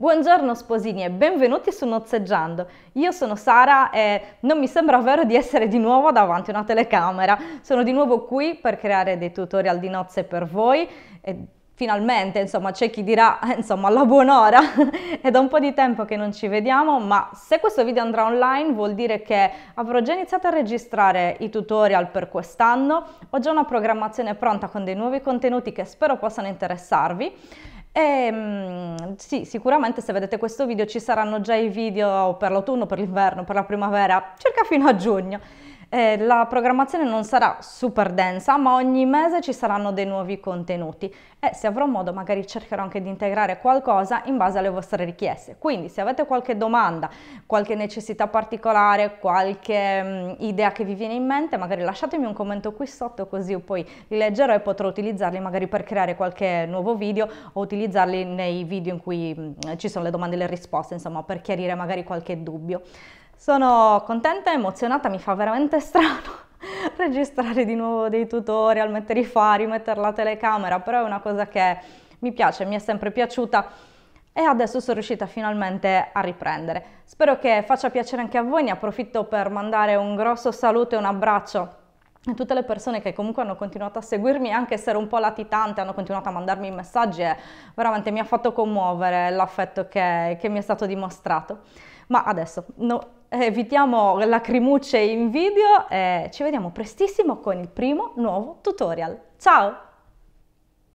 Buongiorno sposini e benvenuti su Nozzeggiando. Io sono Sara e non mi sembra vero di essere di nuovo davanti a una telecamera. Sono di nuovo qui per creare dei tutorial di nozze per voi. E finalmente, insomma, c'è chi dirà, insomma, alla buon'ora. È da un po' di tempo che non ci vediamo, ma se questo video andrà online vuol dire che avrò già iniziato a registrare i tutorial per quest'anno. Ho già una programmazione pronta con dei nuovi contenuti che spero possano interessarvi. E, ehm, sì, sicuramente se vedete questo video ci saranno già i video per l'autunno, per l'inverno, per la primavera, circa fino a giugno. Eh, la programmazione non sarà super densa, ma ogni mese ci saranno dei nuovi contenuti e eh, se avrò modo magari cercherò anche di integrare qualcosa in base alle vostre richieste. Quindi se avete qualche domanda, qualche necessità particolare, qualche mh, mm, idea che vi viene in mente, magari lasciatemi un commento qui sotto così io poi li leggerò e potrò utilizzarli magari per creare qualche nuovo video o utilizzarli nei video in cui mh, mm, ci sono le domande e le risposte, insomma per chiarire magari qualche dubbio. Sono contenta, emozionata, mi fa veramente strano registrare di nuovo dei tutorial, mettere i fari, mettere la telecamera, però è una cosa che mi piace, mi è sempre piaciuta e adesso sono riuscita finalmente a riprendere. Spero che faccia piacere anche a voi, ne approfitto per mandare un grosso saluto e un abbraccio e tutte le persone che comunque hanno continuato a seguirmi, anche se ero un po' latitante, hanno continuato a mandarmi messaggi e veramente mi ha fatto commuovere l'affetto che, che mi è stato dimostrato. Ma adesso no, evitiamo lacrimucce in video e ci vediamo prestissimo con il primo nuovo tutorial. Ciao!